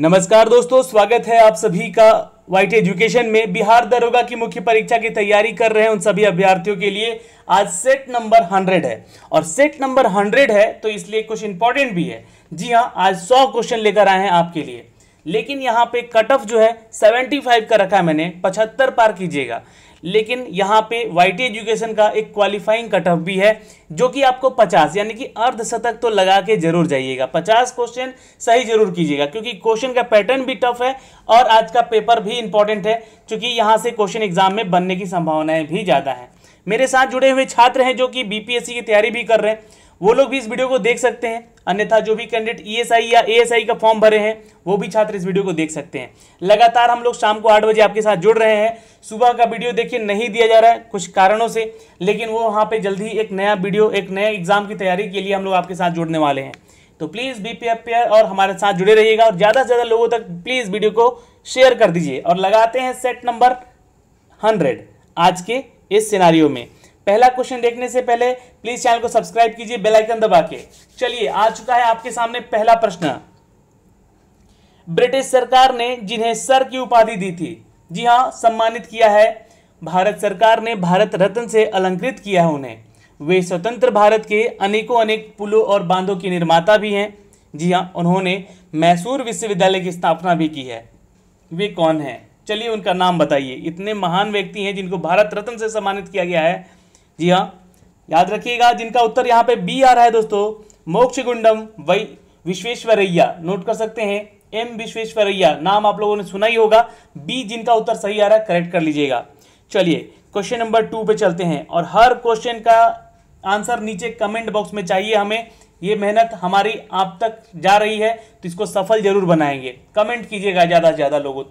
नमस्कार दोस्तों स्वागत है आप सभी का वाइट एजुकेशन में बिहार दरोगा की मुख्य परीक्षा की तैयारी कर रहे हैं उन सभी अभ्यर्थियों के लिए आज सेट नंबर हंड्रेड है और सेट नंबर हंड्रेड है तो इसलिए कुछ इंपॉर्टेंट भी है जी हाँ आज सौ क्वेश्चन लेकर आए हैं आपके लिए लेकिन यहाँ पे कट ऑफ जो है सेवेंटी फाइव का रखा है मैंने पचहत्तर पार कीजिएगा लेकिन यहाँ पे वाई एजुकेशन का एक क्वालिफाइंग कट ऑफ भी है जो कि आपको 50 यानी कि अर्धशतक तो लगा के जरूर जाइएगा 50 क्वेश्चन सही जरूर कीजिएगा क्योंकि क्वेश्चन का पैटर्न भी टफ है और आज का पेपर भी इंपॉर्टेंट है क्योंकि यहाँ से क्वेश्चन एग्जाम में बनने की संभावनाएं भी ज़्यादा हैं मेरे साथ जुड़े हुए छात्र हैं जो कि बीपीएससी की तैयारी भी कर रहे हैं वो लोग भी इस वीडियो को देख सकते हैं अन्यथा जो भी कैंडिडेट ईएसआई e या एएसआई का फॉर्म भरे हैं वो भी छात्र इस वीडियो को देख सकते हैं लगातार हम लोग शाम को आठ बजे आपके साथ जुड़ रहे हैं सुबह का वीडियो देखिए नहीं दिया जा रहा है कुछ कारणों से लेकिन वो वहाँ पर जल्द ही एक नया वीडियो एक नए एग्जाम की तैयारी के लिए हम लोग आपके साथ जुड़ने वाले हैं तो प्लीज़ बी पी और हमारे साथ जुड़े रहिएगा और ज़्यादा से ज़्यादा लोगों तक प्लीज़ वीडियो को शेयर कर दीजिए और लगाते हैं सेट नंबर हंड्रेड आज के इस सिनारियो में पहला क्वेश्चन देखने से पहले प्लीज चैनल को सब्सक्राइब कीजिए बेल आइकन दबा के चलिए आ चुका है आपके सामने पहला प्रश्न ब्रिटिश सरकार ने जिन्हें सर की उपाधि दी थी जी हां सम्मानित किया है भारत सरकार ने भारत रत्न से अलंकृत किया है उन्हें वे स्वतंत्र भारत के अनेकों अनेक पुलों और बांधों के निर्माता भी हैं जी हाँ उन्होंने मैसूर विश्वविद्यालय की स्थापना भी की है वे कौन हैं चलिए उनका नाम बताइए इतने महान व्यक्ति हैं जिनको भारत रत्न से सम्मानित किया गया है जी हाँ याद रखिएगा जिनका उत्तर यहाँ पे बी आ रहा है दोस्तों मोक्ष गुंडम वै विश्वेश्वरैया नोट कर सकते हैं एम विश्वेश्वरैया नाम आप लोगों ने सुना ही होगा बी जिनका उत्तर सही आ रहा है करेक्ट कर लीजिएगा चलिए क्वेश्चन नंबर टू पे चलते हैं और हर क्वेश्चन का आंसर नीचे कमेंट बॉक्स में चाहिए हमें ये मेहनत हमारी आप तक जा रही है तो इसको सफल जरूर बनाएंगे कमेंट कीजिएगा ज़्यादा से ज़्यादा लोगों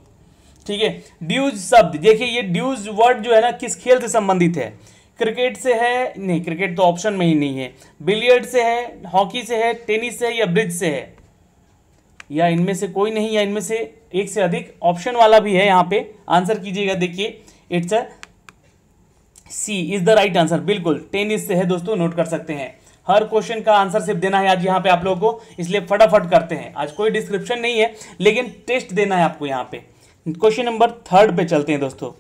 ठीक है ड्यूज शब्द देखिए ये ड्यूज वर्ड जो है ना किस खेल से संबंधित है क्रिकेट से है नहीं क्रिकेट तो ऑप्शन में ही नहीं है बिलियर्ड से है हॉकी से है टेनिस से है या ब्रिज से है या इनमें से कोई नहीं या इनमें से एक से अधिक ऑप्शन वाला भी है यहाँ पे आंसर कीजिएगा देखिए it's a C is the right answer बिल्कुल टेनिस से है दोस्तों नोट कर सकते हैं हर क्वेश्चन का आंसर सिर्फ देना है आज यहाँ पे आप लोगों को इसलिए फटाफट करते हैं आज कोई डिस्क्रिप्शन नहीं है लेकिन टेस्ट देना है आपको यहाँ पे क्वेश्चन नंबर थर्ड पे चलते हैं दोस्तों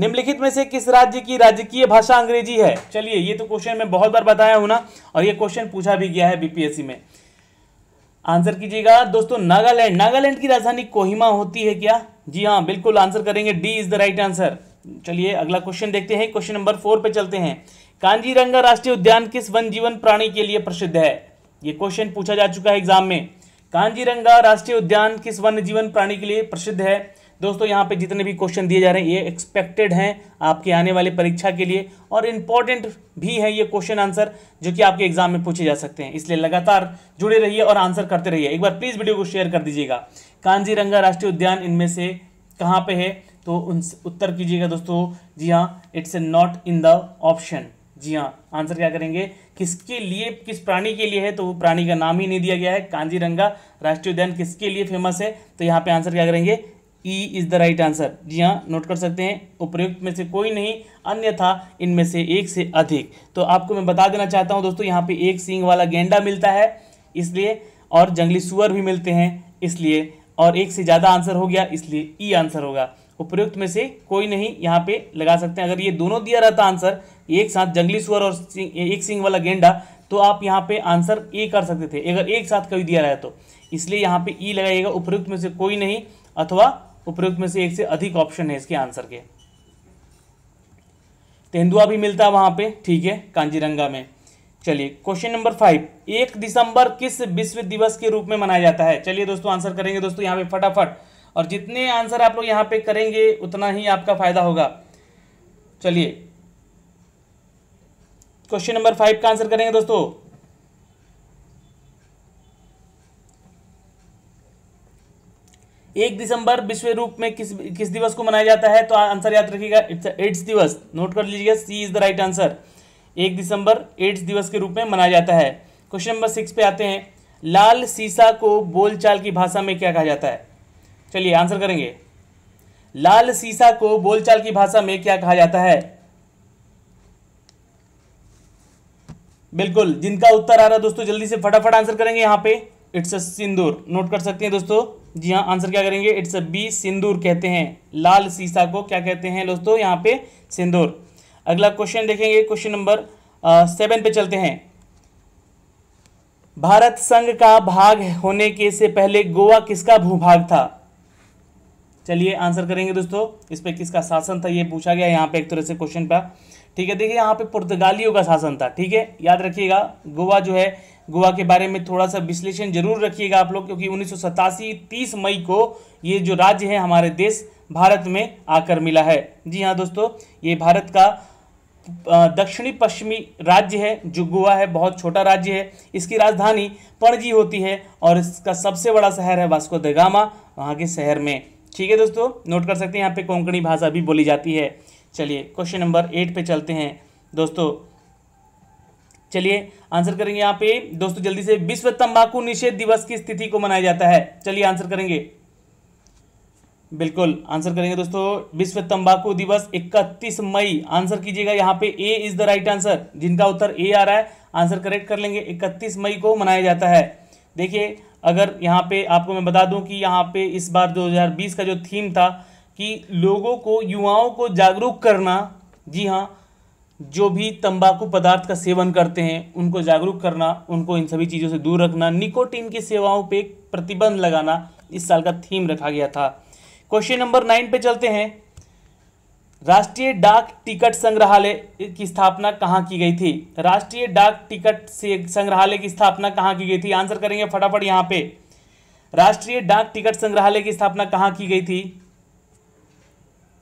निम्नलिखित में से किस राज्य की राजकीय भाषा अंग्रेजी है चलिए ये तो क्वेश्चन में बहुत बार बताया हूं ना और ये क्वेश्चन पूछा भी गया है बीपीएससी में आंसर कीजिएगा दोस्तों नागालैंड नागालैंड की राजधानी कोहिमा होती है क्या जी हाँ बिल्कुल आंसर करेंगे D is the right answer चलिए अगला क्वेश्चन देखते हैं क्वेश्चन नंबर फोर पे चलते हैं कांजीरंगा राष्ट्रीय उद्यान किस वन जीवन प्राणी के लिए प्रसिद्ध है यह क्वेश्चन पूछा जा चुका है एग्जाम में कांजीरंगा राष्ट्रीय उद्यान किस वन्य जीवन प्राणी के लिए प्रसिद्ध है दोस्तों यहाँ पे जितने भी क्वेश्चन दिए जा रहे हैं ये एक्सपेक्टेड हैं आपके आने वाले परीक्षा के लिए और इम्पॉर्टेंट भी है ये क्वेश्चन आंसर जो कि आपके एग्जाम में पूछे जा सकते हैं इसलिए लगातार जुड़े रहिए और आंसर करते रहिए एक बार प्लीज़ वीडियो को शेयर कर दीजिएगा कांजीरंगा राष्ट्रीय उद्यान इनमें से कहाँ पे है तो उन उत्तर कीजिएगा दोस्तों जी हाँ it's A not in the option जी हाँ आंसर क्या करेंगे किसके लिए किस प्राणी के लिए है तो वो प्राणी का नाम ही नहीं दिया गया है कांजीरंगा राष्ट्रीय उद्यान किसके लिए फेमस है तो यहाँ पे आंसर क्या करेंगे E is the right answer जी हाँ नोट कर सकते हैं उपयुक्त में से कोई नहीं अन्यथा इनमें से एक से अधिक तो आपको मैं बता देना चाहता हूँ दोस्तों यहाँ पे एक सींग वाला गेंडा मिलता है इसलिए और जंगली सुअर भी मिलते हैं इसलिए और एक से ज़्यादा आंसर हो गया इसलिए ई e आंसर होगा उपयुक्त में से कोई नहीं यहाँ पे लगा सकते हैं अगर ये दोनों दिया रहता आंसर एक साथ जंगली सुअर और एक सींग वाला गेंडा तो आप यहाँ पे आंसर ए कर सकते थे अगर एक साथ कभी दिया रहा तो इसलिए यहाँ पे ई e लगाइएगा उपयुक्त में से कोई नहीं अथवा उपयुक्त में से एक से अधिक ऑप्शन है इसके आंसर के तेंदुआ भी मिलता है वहां पे ठीक है कांजीरंगा में चलिए क्वेश्चन नंबर फाइव एक दिसंबर किस विश्व दिवस के रूप में मनाया जाता है चलिए दोस्तों आंसर करेंगे दोस्तों यहाँ पे फटाफट और जितने आंसर आप लोग यहाँ पे करेंगे उतना ही आपका फायदा होगा चलिए क्वेश्चन नंबर फाइव का आंसर करेंगे दोस्तों एक दिसंबर विश्व रूप में किस किस दिवस को मनाया जाता है तो आंसर याद रखिएगा इट्स एड्स दिवस नोट कर लीजिएगा C is the right answer एक दिसंबर एड्स दिवस के रूप में मनाया जाता है क्वेश्चन नंबर सिक्स पे आते हैं लाल सीसा को बोलचाल की भाषा में क्या कहा जाता है चलिए आंसर करेंगे लाल सीसा को बोलचाल की भाषा में क्या कहा जाता है बिल्कुल जिनका उत्तर आ रहा है दोस्तों जल्दी से फटाफट आंसर करेंगे यहां पे इट्स अ सिंदूर नोट कर सकते हैं दोस्तों जी हाँ आंसर क्या करेंगे इट्स बी सिंदूर कहते हैं लाल सीसा को क्या कहते हैं दोस्तों यहाँ पे सिंदूर अगला क्वेश्चन देखेंगे क्वेश्चन नंबर सेवन पे चलते हैं भारत संघ का भाग होने के से पहले गोवा किसका भूभाग था चलिए आंसर करेंगे दोस्तों इस पर किसका शासन था ये पूछा गया यहाँ पे एक तरह से क्वेश्चन पर ठीक है देखिए यहाँ पे पुर्तगालियों का शासन था ठीक है याद रखिएगा गोवा जो है गोवा के बारे में थोड़ा सा विश्लेषण जरूर रखिएगा आप लोग क्योंकि उन्नीस सौ 30 मई को ये जो राज्य है हमारे देश भारत में आकर मिला है जी हाँ दोस्तों ये भारत का दक्षिणी पश्चिमी राज्य है जो गोवा है बहुत छोटा राज्य है इसकी राजधानी पणजी होती है और इसका सबसे बड़ा शहर है वास्को दगामा वहाँ के शहर में ठीक है दोस्तों नोट कर सकते हैं यहाँ पे कोंकणी भाषा भी बोली जाती है चलिए क्वेश्चन नंबर एट पे चलते हैं दोस्तों चलिए आंसर करेंगे यहाँ पे दोस्तों जल्दी से विश्व तंबाकू निषेध दिवस की स्थिति को मनाया जाता है चलिए आंसर करेंगे बिल्कुल आंसर करेंगे दोस्तों विश्व तंबाकू दिवस 31 मई आंसर कीजिएगा यहाँ पे A is the right answer जिनका उत्तर ए आ रहा है आंसर करेक्ट कर लेंगे 31 मई को मनाया जाता है देखिए अगर यहाँ पे आपको मैं बता दूं कि यहाँ पे इस बार 2020 का जो थीम था कि लोगों को युवाओं को जागरूक करना जी हाँ जो भी तंबाकू पदार्थ का सेवन करते हैं उनको जागरूक करना उनको इन सभी चीज़ों से दूर रखना निकोटीन की सेवाओं पे प्रतिबंध लगाना इस साल का थीम रखा गया था क्वेश्चन नंबर नाइन पे चलते हैं राष्ट्रीय डाक टिकट संग्रहालय की स्थापना कहाँ की गई थी राष्ट्रीय डाक टिकट से संग्रहालय की स्थापना कहाँ की गई थी आंसर करेंगे फटाफट यहाँ पे राष्ट्रीय डाक टिकट संग्रहालय की स्थापना कहाँ की गई थी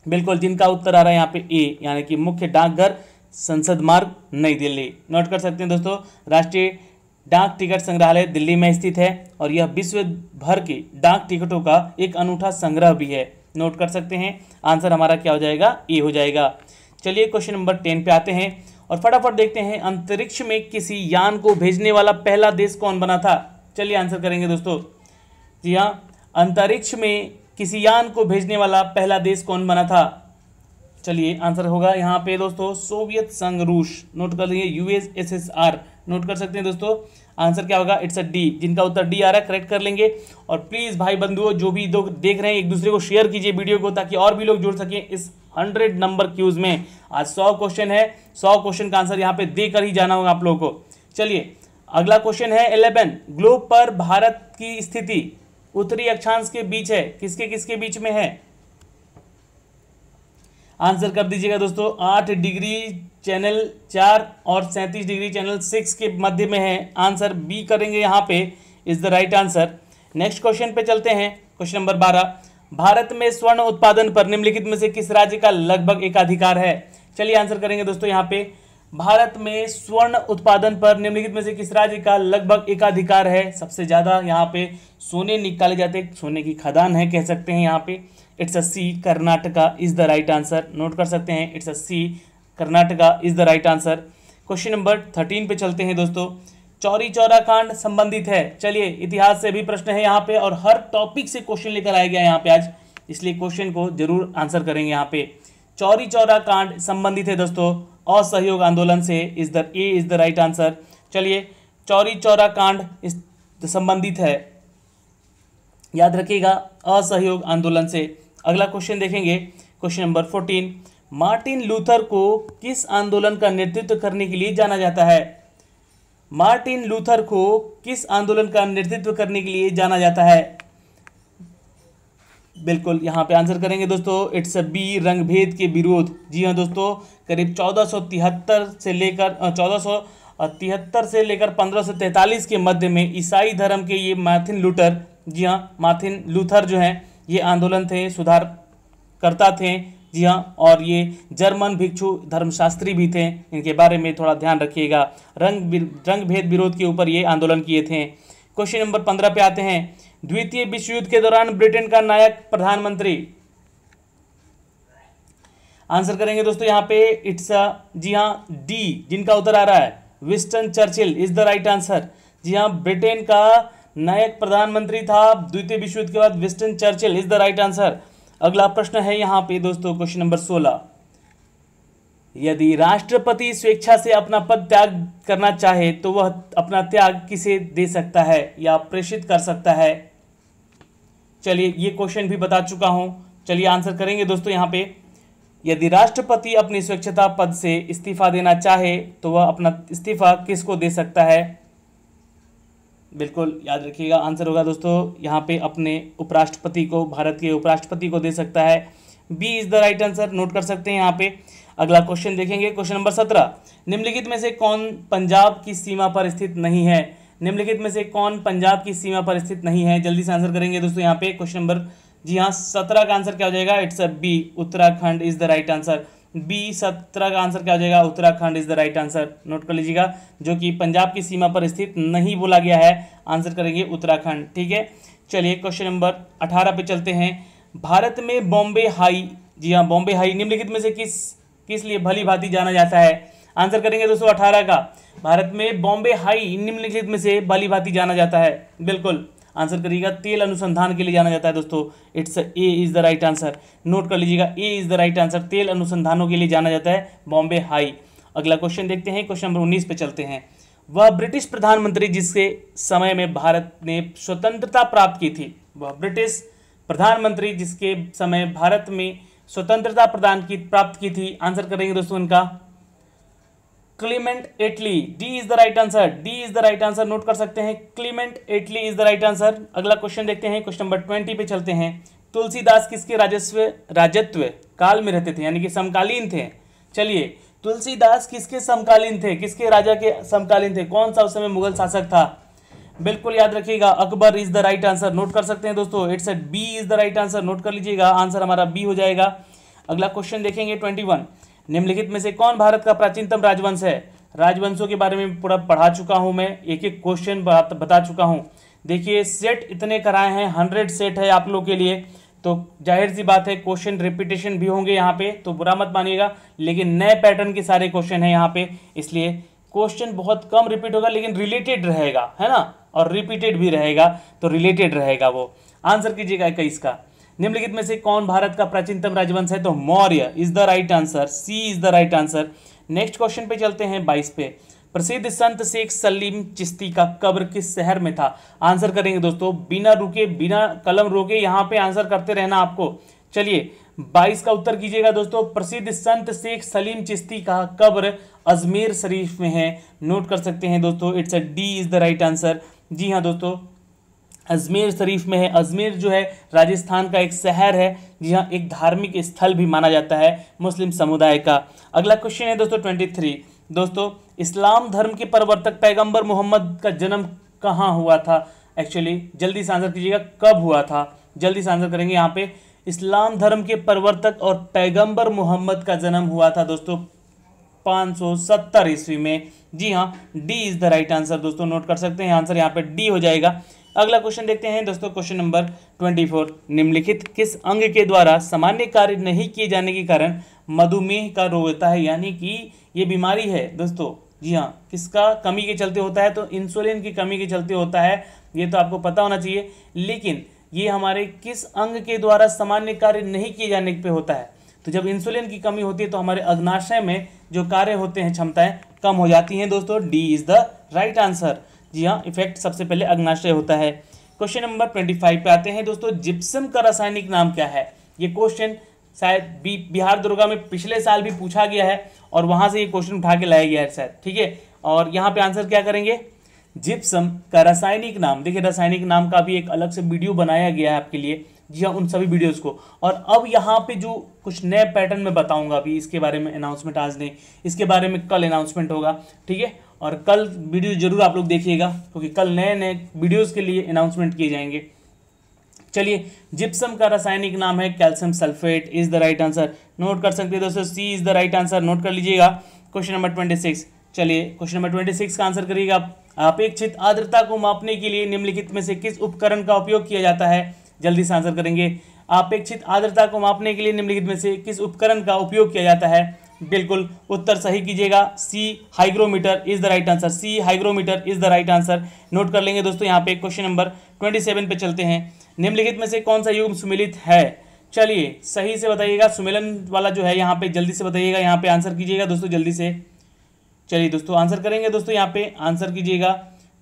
बिल्कुल जिनका उत्तर आ रहा है यहाँ पे ए यानी कि मुख्य डाकघर संसद मार्ग नई दिल्ली नोट कर सकते हैं दोस्तों राष्ट्रीय डाक टिकट संग्रहालय दिल्ली में स्थित है और यह विश्व भर की डाक टिकटों का एक अनूठा संग्रह भी है नोट कर सकते हैं आंसर हमारा क्या हो जाएगा ए हो जाएगा चलिए क्वेश्चन नंबर टेन पे आते हैं और फटाफट देखते हैं अंतरिक्ष में किसी यान को भेजने वाला पहला देश कौन बना था चलिए आंसर करेंगे दोस्तों जी हाँ अंतरिक्ष में किसी यान को भेजने वाला पहला देश कौन बना था चलिए आंसर होगा यहाँ पे दोस्तों सोवियत संघ रूस नोट कर लीजिए यूएसएसएसआर नोट कर सकते हैं दोस्तों आंसर क्या होगा इट्स अ डी जिनका उत्तर डी आ रहा है करेक्ट कर लेंगे और प्लीज़ भाई बंधुओं जो भी लोग देख रहे हैं एक दूसरे को शेयर कीजिए वीडियो को ताकि और भी लोग जुड़ सकें इस हंड्रेड नंबर क्यूज में आज सौ क्वेश्चन है सौ क्वेश्चन का आंसर यहाँ पे देकर ही जाना होगा आप लोगों को चलिए अगला क्वेश्चन है इलेवन ग्लोब पर भारत की स्थिति उत्तरी अक्षांश के बीच है किसके किसके बीच में है आंसर कर दीजिएगा दोस्तों आठ डिग्री चैनल चार और सैंतीस डिग्री चैनल सिक्स के मध्य में है आंसर बी करेंगे यहाँ पे is the right answer next question पे चलते हैं क्वेश्चन नंबर बारह भारत में स्वर्ण उत्पादन पर निम्नलिखित में से किस राज्य का लगभग एकाधिकार है चलिए आंसर करेंगे दोस्तों यहाँ पे भारत में स्वर्ण उत्पादन पर निम्नलिखित में से किस राज्य का लगभग एकाधिकार है सबसे ज़्यादा यहाँ पे सोने निकाले जाते सोने की खदान है कह सकते हैं यहाँ पे it's a C Karnataka is the right answer note कर सकते हैं it's a C Karnataka is the right answer question number thirteen पे चलते हैं दोस्तों चौरी चौरा कांड संबंधित है चलिए इतिहास से भी प्रश्न है यहाँ पे और हर टॉपिक से क्वेश्चन लेकर आया गया यहाँ पे आज इसलिए क्वेश्चन को जरूर आंसर करेंगे यहाँ पे चौरी चौरा कांड संबंधित है दोस्तों असहयोग आंदोलन से is the A is the right answer चलिए चौरी चौरा कांड संबंधित है याद रखिएगा असहयोग आंदोलन से अगला क्वेश्चन देखेंगे question number fourteen Martin Luther को किस आंदोलन का नेतृत्व करने के लिए जाना जाता है मार्टिन लूथर को किस आंदोलन का नेतृत्व करने के लिए जाना जाता है बिल्कुल यहाँ पे आंसर करेंगे दोस्तों इट्स अ बी रंगभेद के विरोध जी हाँ दोस्तों करीब चौदह से लेकर चौदह तिहत्तर से लेकर पंद्रह सौ तैंतालीस के मध्य में ईसाई धर्म के ये मार्थिन लूटर जी हाँ मार्थिन लूथर जो हैं ये आंदोलन थे सुधार करता थे जी हाँ और ये जर्मन भिक्षु धर्मशास्त्री भी थे इनके बारे में थोड़ा ध्यान रखिएगा रंग रंग भेद विरोध के ऊपर ये आंदोलन किए थे क्वेश्चन नंबर पंद्रह पे आते हैं द्वितीय विश्व युद्ध के दौरान ब्रिटेन का नायक प्रधानमंत्री आंसर करेंगे दोस्तों यहाँ पे इट्स जी हाँ डी जिनका उत्तर आ रहा है Winston Churchill is the right answer जी हाँ ब्रिटेन का नायक प्रधानमंत्री था द्वितीय विश्व युद्ध के बाद Winston Churchill is the right answer अगला प्रश्न है यहाँ पे दोस्तों क्वेश्चन नंबर सोलह यदि राष्ट्रपति स्वेच्छा से अपना पद त्याग करना चाहे तो वह अपना त्याग किसे दे सकता है या प्रेषित कर सकता है चलिए ये क्वेश्चन भी बता चुका हूं चलिए आंसर करेंगे दोस्तों यहाँ पे यदि राष्ट्रपति अपनी स्वच्छता पद से इस्तीफा देना चाहे तो वह अपना इस्तीफा किसको दे सकता है बिल्कुल याद रखिएगा आंसर होगा दोस्तों यहाँ पे अपने उपराष्ट्रपति को भारत के उपराष्ट्रपति को दे सकता है B is the right answer note कर सकते हैं यहाँ पे अगला क्वेश्चन देखेंगे क्वेश्चन नंबर सत्रह निम्नलिखित में से कौन पंजाब की सीमा पर स्थित नहीं है निम्नलिखित में से कौन पंजाब की सीमा पर स्थित नहीं है जल्दी से आंसर करेंगे दोस्तों यहाँ पे क्वेश्चन नंबर जी हाँ सत्रह का आंसर क्या हो जाएगा it's a B Uttarakhand is the right answer B सत्रह का आंसर क्या हो जाएगा Uttarakhand is the right answer note कर लीजिएगा जो कि पंजाब की सीमा पर स्थित नहीं बोला गया है आंसर करेंगे उत्तराखंड ठीक है चलिए क्वेश्चन नंबर अठारह पे चलते हैं भारत में बॉम्बे हाई जी हाँ बॉम्बे हाई निम्नलिखित में से किस किस लिए भली भांति जाना जाता है आंसर करेंगे दोस्तों अठारह का भारत में बॉम्बे हाई निम्नलिखित में से भली भांति जाना जाता है बिल्कुल आंसर करिएगा तेल अनुसंधान के लिए जाना जाता है दोस्तों it's A is the right answer note कर लीजिएगा A is the right answer तेल अनुसंधानों के लिए जाना जाता है बॉम्बे हाई अगला क्वेश्चन देखते हैं क्वेश्चन नंबर उन्नीस पे चलते हैं वह ब्रिटिश प्रधानमंत्री जिसके समय में भारत ने स्वतंत्रता प्राप्त की थी वह ब्रिटिश प्रधानमंत्री जिसके समय भारत में स्वतंत्रता प्रदान की प्राप्त की थी आंसर करेंगे दोस्तों इनका Clement Attlee D is the right answer D is the right answer note कर सकते हैं Clement Attlee is the right answer अगला क्वेश्चन देखते हैं क्वेश्चन नंबर ट्वेंटी पे चलते हैं तुलसीदास किसके राजस्व राजत्व काल में रहते थे यानी कि समकालीन थे चलिए तुलसीदास किसके समकालीन थे किसके राजा के समकालीन थे कौन सा उस समय मुगल शासक था बिल्कुल याद रखिएगा Akbar is the right answer note कर सकते हैं दोस्तों it's B is the right answer note कर लीजिएगा आंसर हमारा बी हो जाएगा अगला क्वेश्चन देखेंगे ट्वेंटी वन निम्नलिखित में से कौन भारत का प्राचीनतम राजवंश है राजवंशों के बारे में पूरा पढ़ा चुका हूँ मैं एक एक क्वेश्चन बता चुका हूँ देखिए सेट इतने कराए हैं हंड्रेड सेट है आप लोग के लिए तो जाहिर सी बात है क्वेश्चन रिपीटेशन भी होंगे यहाँ पे तो बुरा मत मानिएगा लेकिन नए पैटर्न के सारे क्वेश्चन है यहाँ पे इसलिए क्वेश्चन बहुत कम रिपीट होगा लेकिन रिलेटेड रहेगा है ना और रिपीटेड भी रहेगा तो रिलेटेड रहेगा वो आंसर कीजिएगा इक्कीस का निम्नलिखित में से कौन भारत का प्राचीनतम राजवंश है तो Maurya is the right answer C is the right answer next question पे चलते हैं बाईस पे प्रसिद्ध संत शेख सलीम चिश्ती का कब्र किस शहर में था आंसर करेंगे दोस्तों बिना रुके बिना कलम रोके यहाँ पे आंसर करते रहना आपको चलिए 22 का उत्तर कीजिएगा दोस्तों प्रसिद्ध संत शेख सलीम चिश्ती का कब्र अजमेर शरीफ में है नोट कर सकते हैं दोस्तों it's a D is the right answer जी हाँ दोस्तों अजमेर शरीफ में है अजमेर जो है राजस्थान का एक शहर है जी एक धार्मिक स्थल भी माना जाता है मुस्लिम समुदाय का अगला क्वेश्चन है दोस्तों ट्वेंटी थ्री दोस्तों इस्लाम धर्म के प्रवर्तक पैगंबर मोहम्मद का जन्म कहाँ हुआ था एक्चुअली जल्दी से आंसर कीजिएगा कब हुआ था जल्दी से आंसर करेंगे यहाँ पे इस्लाम धर्म के प्रवर्तक और पैगंबर मोहम्मद का जन्म हुआ था दोस्तों 570 ईस्वी में जी हाँ D is the right answer दोस्तों नोट कर सकते हैं आंसर यहाँ पे डी हो जाएगा अगला क्वेश्चन देखते हैं दोस्तों क्वेश्चन नंबर ट्वेंटी फोर निम्नलिखित किस अंग के द्वारा सामान्य कार्य नहीं किए जाने के कारण मधुमेह का रोग होता है यानी कि ये बीमारी है दोस्तों जी हाँ किसका कमी के चलते होता है तो इंसुलिन की कमी के चलते होता है ये तो आपको पता होना चाहिए लेकिन ये हमारे किस अंग के द्वारा सामान्य कार्य नहीं किए जाने पर होता है तो जब इंसुलिन की कमी होती है तो हमारे अग्नाशय में जो कार्य होते हैं क्षमताएं कम हो जाती हैं दोस्तों D is the right answer जी हाँ इफेक्ट सबसे पहले अग्नाशय होता है क्वेश्चन नंबर ट्वेंटी फाइव पे आते हैं दोस्तों जिप्सम का रासायनिक नाम क्या है ये क्वेश्चन शायद बी बिहार दुर्गा में पिछले साल भी पूछा गया है और वहां से ये क्वेश्चन उठा के लाया गया है शायद ठीक है और यहाँ पे आंसर क्या करेंगे जिप्सम का रासायनिक नाम देखिए रासायनिक नाम का भी एक अलग से वीडियो बनाया गया है आपके लिए जी हाँ उन सभी वीडियोस को और अब यहाँ पे जो कुछ नए पैटर्न में बताऊंगा अभी इसके बारे में अनाउंसमेंट आज नहीं इसके बारे में कल अनाउंसमेंट होगा ठीक है और कल वीडियो जरूर आप लोग देखिएगा क्योंकि तो कल नए नए वीडियोज़ के लिए अनाउंसमेंट किए जाएंगे चलिए जिप्सम का रासायनिक नाम है calcium sulphate is the right answer note कर सकते हैं दोस्तों C is the right answer note कर लीजिएगा क्वेश्चन नंबर ट्वेंटी सिक्स चलिए क्वेश्चन नंबर ट्वेंटी सिक्स का आंसर करिएगा आप अपेक्षित आर्द्रता को मापने के लिए निम्नलिखित में से किस उपकरण का उपयोग किया जाता है जल्दी से आंसर करेंगे अपेक्षित आर्द्रता को मापने के लिए निम्नलिखित में से किस उपकरण का उपयोग किया जाता है बिल्कुल उत्तर सही कीजिएगा C hygrometer is the right answer C hygrometer is the right answer note कर लेंगे दोस्तों यहाँ पे क्वेश्चन नंबर ट्वेंटी सेवन पे चलते हैं निम्नलिखित में से कौन सा युग सुमिलित है चलिए सही से बताइएगा सुमेलन वाला जो है यहाँ पे जल्दी से बताइएगा यहाँ पे आंसर कीजिएगा दोस्तों जल्दी से चलिए दोस्तों आंसर करेंगे दोस्तों यहाँ पे आंसर कीजिएगा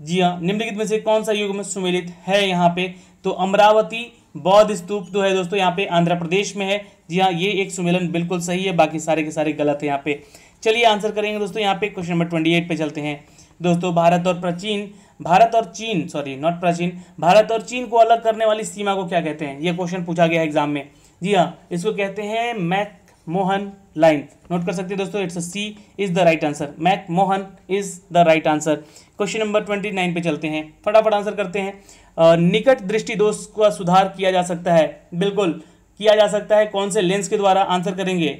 जी हाँ निम्नलिखित में से कौन सा युग में सुमेलित है यहाँ पे तो अमरावती बौद्ध स्तूप जो तो है दोस्तों यहाँ पे आंध्र प्रदेश में है जी हाँ ये एक सुमेलन बिल्कुल सही है बाकी सारे के सारे गलत है यहाँ पे चलिए आंसर करेंगे दोस्तों यहाँ पे क्वेश्चन नंबर ट्वेंटी एट पे चलते हैं दोस्तों भारत और प्राचीन भारत और चीन सॉरी नॉट प्राचीन भारत और चीन को अलग करने वाली सीमा को क्या कहते हैं ये क्वेश्चन पूछा गया एग्जाम में जी हाँ इसको कहते हैं मैक मोहन लाइन नोट कर सकते हैं दोस्तों it's C is the right answer Mac Mohan is the right answer question number twenty nine पे चलते हैं फटाफट आंसर करते हैं निकट दृष्टि दोष का सुधार किया जा सकता है बिल्कुल किया जा सकता है कौन से लेंस के द्वारा आंसर करेंगे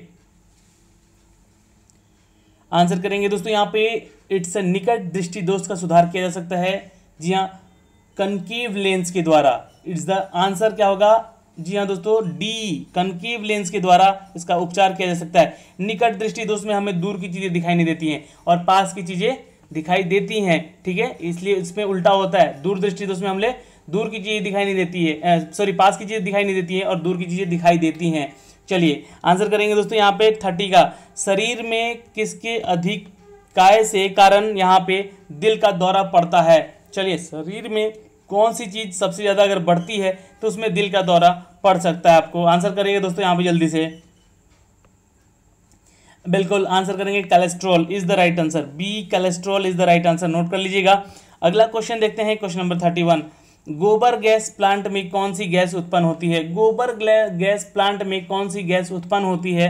आंसर करेंगे दोस्तों यहां पे इट्स अ निकट दृष्टि दोष का सुधार किया जा सकता है जी हाँ कनकेव लेंस के द्वारा इट्स द आंसर क्या होगा जी हाँ दोस्तों डी कनकेव लेंस के द्वारा इसका उपचार किया जा सकता है निकट दृष्टि दोष में हमें दूर की चीज़ें दिखाई नहीं देती हैं और पास की चीज़ें दिखाई देती हैं ठीक है इसलिए इसमें उल्टा होता है दूरदृष्टि तो उसमें हमले दूर की चीज़ें दिखाई नहीं देती है सॉरी पास की चीज़ें दिखाई नहीं देती हैं और दूर की चीज़ें दिखाई देती हैं चलिए आंसर करेंगे दोस्तों यहाँ पे थर्टी का शरीर में किसके अधिक काय से कारण यहाँ पे दिल का दौरा पड़ता है चलिए शरीर में कौन सी चीज़ सबसे ज़्यादा अगर बढ़ती है तो उसमें दिल का दौरा पड़ सकता है आपको आंसर करेंगे दोस्तों यहाँ पे जल्दी से बिल्कुल आंसर करेंगे cholesterol is the right answer B cholesterol is the right answer note कर लीजिएगा अगला क्वेश्चन देखते हैं क्वेश्चन नंबर थर्टी वन गोबर गैस प्लांट में कौन सी गैस उत्पन्न होती है गोबर गैस प्लांट में कौन सी गैस उत्पन्न होती है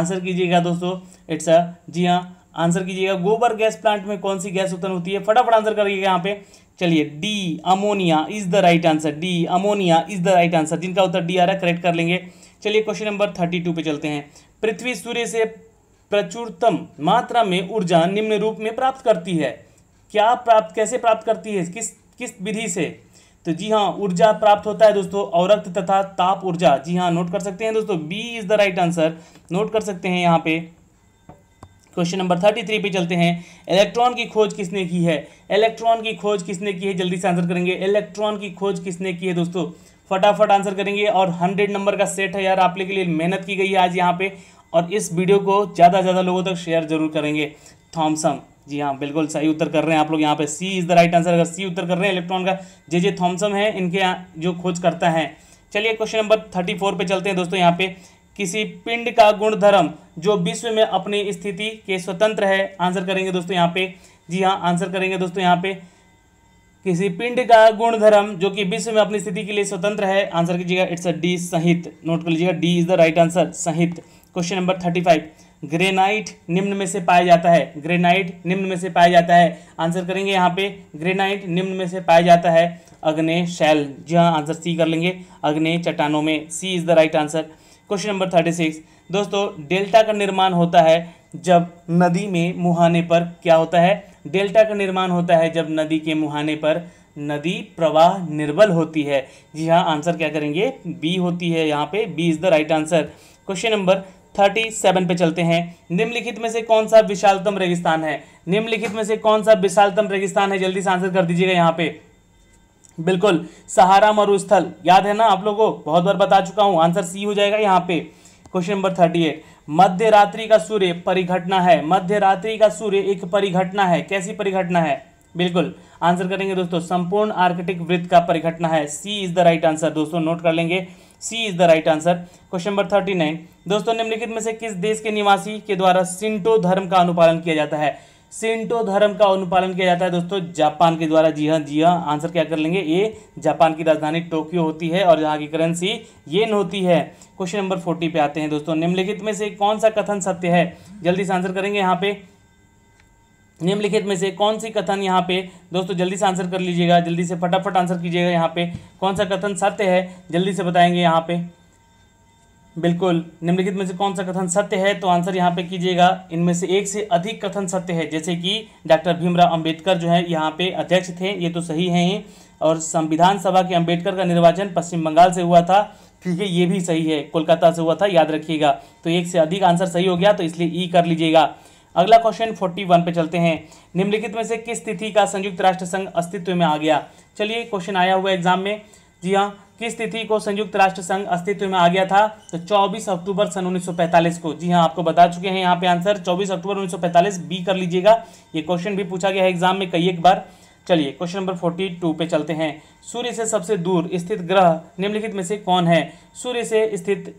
आंसर कीजिएगा दोस्तों इट्स अ जी हाँ आंसर कीजिएगा गोबर गैस प्लांट में कौन सी गैस उत्पन्न होती है फटाफट आंसर करिएगा यहाँ पे चलिए D ammonia is the right answer D ammonia is the right answer जिनका उत्तर डी आ रहा है करेक्ट कर लेंगे चलिए क्वेश्चन नंबर थर्टी टू पे चलते हैं पृथ्वी सूर्य से प्रचुरतम मात्रा में ऊर्जा निम्न रूप में प्राप्त करती है क्या प्राप्त कैसे प्राप्त करती है किस किस विधि से तो जी हाँ ऊर्जा प्राप्त होता है दोस्तों अवरक्त तथा ताप ऊर्जा जी हाँ नोट कर सकते हैं दोस्तों B is the right answer note कर सकते हैं यहाँ पे क्वेश्चन नंबर थर्टी थ्री पे चलते हैं इलेक्ट्रॉन की खोज किसने की है इलेक्ट्रॉन की खोज किसने की है जल्दी से आंसर करेंगे इलेक्ट्रॉन की खोज किसने की है दोस्तों फटाफट आंसर करेंगे और हंड्रेड नंबर का सेट है यार आपके लिए मेहनत की गई है आज यहाँ पे और इस वीडियो को ज़्यादा से ज़्यादा लोगों तक शेयर जरूर करेंगे थॉमसम जी हाँ बिल्कुल सही उत्तर कर रहे हैं आप लोग यहाँ पे C is the right answer अगर सी उत्तर कर रहे हैं इलेक्ट्रॉन का जे जे थॉमसम है इनके यहाँ जो खोज करता है चलिए क्वेश्चन नंबर थर्टी फोर पे चलते हैं दोस्तों यहाँ पे किसी पिंड का गुणधर्म जो विश्व में अपनी स्थिति के स्वतंत्र है आंसर करेंगे दोस्तों यहाँ पे जी हाँ आंसर करेंगे दोस्तों यहाँ पे किसी पिंड का गुणधर्म जो कि विश्व में अपनी स्थिति के लिए स्वतंत्र है आंसर कीजिएगा इट्स अ डी संहित नोट कर लीजिएगा D is the right answer संहित question number thirty five granite निम्न में से पाया जाता है ग्रेनाइट निम्न में से पाया जाता है आंसर करेंगे यहाँ पे ग्रेनाइट निम्न में से पाया जाता है अग्नि शैल जी हाँ आंसर सी कर लेंगे अग्नि चट्टानों में C is the right answer question number thirty six दोस्तों डेल्टा का निर्माण होता है जब नदी में मुहाने पर क्या होता है डेल्टा का निर्माण होता है जब नदी के मुहाने पर नदी प्रवाह निर्बल होती है जी हाँ आंसर क्या करेंगे बी होती है यहाँ पे B is the right answer question number thirty seven पे चलते हैं निम्नलिखित में से कौन सा विशालतम रेगिस्तान है निम्नलिखित में से कौन सा विशालतम रेगिस्तान है जल्दी से आंसर कर दीजिएगा यहाँ पे बिल्कुल सहारा मरुस्थल याद है ना आप लोगों को बहुत बार बता चुका हूँ आंसर सी हो जाएगा यहाँ पे क्वेश्चन नंबर थर्टी एट मध्य रात्रि का सूर्य परिघटना है मध्य रात्रि का सूर्य एक परिघटना है कैसी परिघटना है बिल्कुल आंसर करेंगे दोस्तों संपूर्ण आर्कटिक वृत्त का परिघटना है C is the right answer दोस्तों नोट कर लेंगे C is the right answer question number thirty nine दोस्तों निम्नलिखित में से किस देश के निवासी के द्वारा सिंटो धर्म का अनुपालन किया जाता है सिंटो धर्म का अनुपालन किया जाता है दोस्तों जापान के द्वारा जी हाँ जी हाँ आंसर क्या कर लेंगे ये जापान की राजधानी टोक्यो होती है और यहाँ की करेंसी येन होती है क्वेश्चन नंबर फोर्टी पे आते हैं दोस्तों निम्नलिखित में से कौन सा कथन सत्य है जल्दी से आंसर करेंगे यहाँ पे निम्नलिखित में से कौन सी कथन यहाँ पे दोस्तों जल्दी से आंसर कर लीजिएगा जल्दी से फटाफट आंसर कीजिएगा यहाँ पे कौन सा कथन सत्य है जल्दी से बताएंगे यहाँ पे बिल्कुल निम्नलिखित में से कौन सा कथन सत्य है तो आंसर यहाँ पे कीजिएगा इनमें से एक से अधिक कथन सत्य है जैसे कि डॉक्टर भीमराव अंबेडकर जो है यहाँ पे अध्यक्ष थे ये तो सही है ही और संविधान सभा के अंबेडकर का निर्वाचन पश्चिम बंगाल से हुआ था ठीक है ये भी सही है कोलकाता से हुआ था याद रखिएगा तो एक से अधिक आंसर सही हो गया तो इसलिए ई कर लीजिएगा अगला क्वेश्चन फोर्टी वन पे चलते हैं निम्नलिखित में से किस तिथि का संयुक्त राष्ट्र संघ अस्तित्व में आ गया चलिए क्वेश्चन आया हुआ एग्जाम में जी हाँ किस तिथि को संयुक्त राष्ट्र संघ अस्तित्व में आ गया था तो 24 अक्टूबर सन 1945 को जी हाँ आपको बता चुके हैं यहाँ पे आंसर 24 अक्टूबर 1945 बी कर लीजिएगा ये क्वेश्चन भी पूछा गया है एग्जाम में कई एक बार चलिए क्वेश्चन नंबर 42 पे चलते हैं सूर्य से सबसे दूर स्थित ग्रह निम्नलिखित में से कौन है सूर्य से स्थित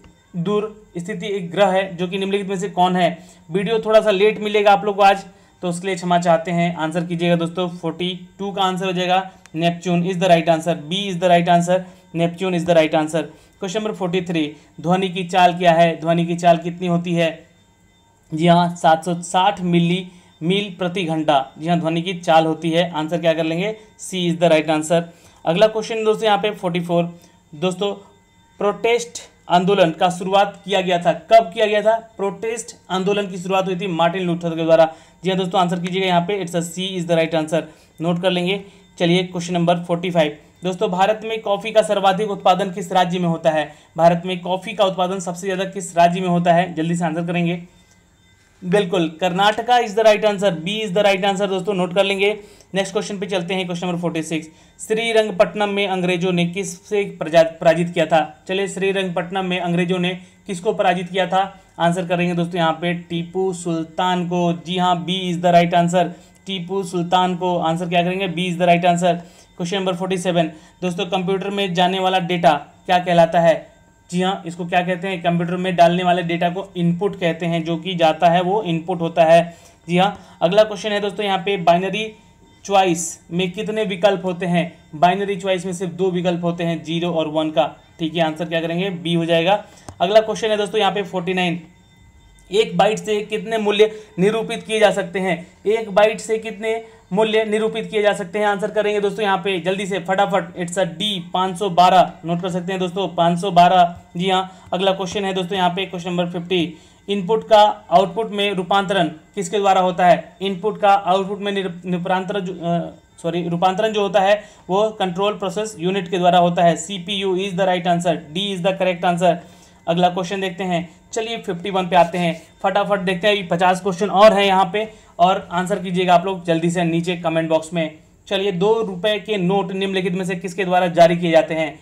दूर स्थित एक ग्रह है जो कि निम्नलिखित में से कौन है वीडियो थोड़ा सा लेट मिलेगा आप लोग को आज तो उसके लिए क्षमा चाहते हैं आंसर कीजिएगा दोस्तों 42 का आंसर हो जाएगा Neptune is the right answer B is the right answer Neptune is the right answer question number forty three ध्वनि की चाल क्या है ध्वनि की चाल कितनी होती है जी हाँ सात सौ साठ मिली मील प्रति घंटा जी हाँ ध्वनि की चाल होती है आंसर क्या कर लेंगे C is the right answer अगला क्वेश्चन दोस्तों यहाँ पे फोर्टी फोर दोस्तों प्रोटेस्ट आंदोलन का शुरुआत किया गया था कब किया गया था प्रोटेस्ट आंदोलन की शुरुआत हुई थी मार्टिन लूथर के द्वारा जी हाँ दोस्तों आंसर कीजिएगा यहाँ पे it's a C is the right answer note कर लेंगे चलिए क्वेश्चन नंबर फोर्टी फाइव दोस्तों भारत में कॉफ़ी का सर्वाधिक उत्पादन किस राज्य में होता है भारत में कॉफ़ी का उत्पादन सबसे ज़्यादा किस राज्य में होता है जल्दी से आंसर करेंगे बिल्कुल Karnataka is the right answer B is the right answer दोस्तों नोट कर लेंगे नेक्स्ट क्वेश्चन पे चलते हैं question number forty six Srirangapatnam में अंग्रेजों ने किस से पराजित किया था चले श्रीरंगपट्टनम में अंग्रेजों ने किसको पराजित किया था आंसर करेंगे दोस्तों यहाँ पे टीपू सुल्तान को जी हाँ B is the right answer Tipu Sultan को आंसर क्या करेंगे B is the right answer question number forty seven दोस्तों कंप्यूटर में जाने वाला डेटा क्या कहलाता है जी हाँ इसको क्या कहते हैं कंप्यूटर में डालने वाले डेटा को इनपुट कहते हैं जो कि जाता है वो इनपुट होता है जी हाँ अगला क्वेश्चन है दोस्तों यहाँ पे बाइनरी च्वाइस में कितने विकल्प होते हैं बाइनरी च्वाइस में सिर्फ दो विकल्प होते हैं जीरो और वन का ठीक है आंसर क्या करेंगे बी हो जाएगा अगला क्वेश्चन है दोस्तों यहाँ पे फोर्टी नाइन एक बाइट से कितने मूल्य निरूपित किए जा सकते हैं एक बाइट से कितने मूल्य निरूपित किए जा सकते हैं आंसर करेंगे दोस्तों यहाँ पे जल्दी से फटाफट इट्स अ डी 512 नोट कर सकते हैं दोस्तों 512 जी हाँ अगला क्वेश्चन है दोस्तों यहाँ पे क्वेश्चन नंबर 50 इनपुट का आउटपुट में रूपांतरण किसके द्वारा होता है इनपुट का आउटपुट में रूपांतरण सॉरी रूपांतरण जो होता है वो कंट्रोल प्रोसेस यूनिट के द्वारा होता है C P U is the right answer D is the correct answer अगला क्वेश्चन देखते हैं चलिए फिफ्टी वन पे आते हैं फटाफट देखते हैं पचास क्वेश्चन और हैं यहाँ पे और आंसर कीजिएगा आप लोग जल्दी से नीचे कमेंट बॉक्स में चलिए दो रुपए के नोट निम्नलिखित में से किसके द्वारा जारी किए जाते हैं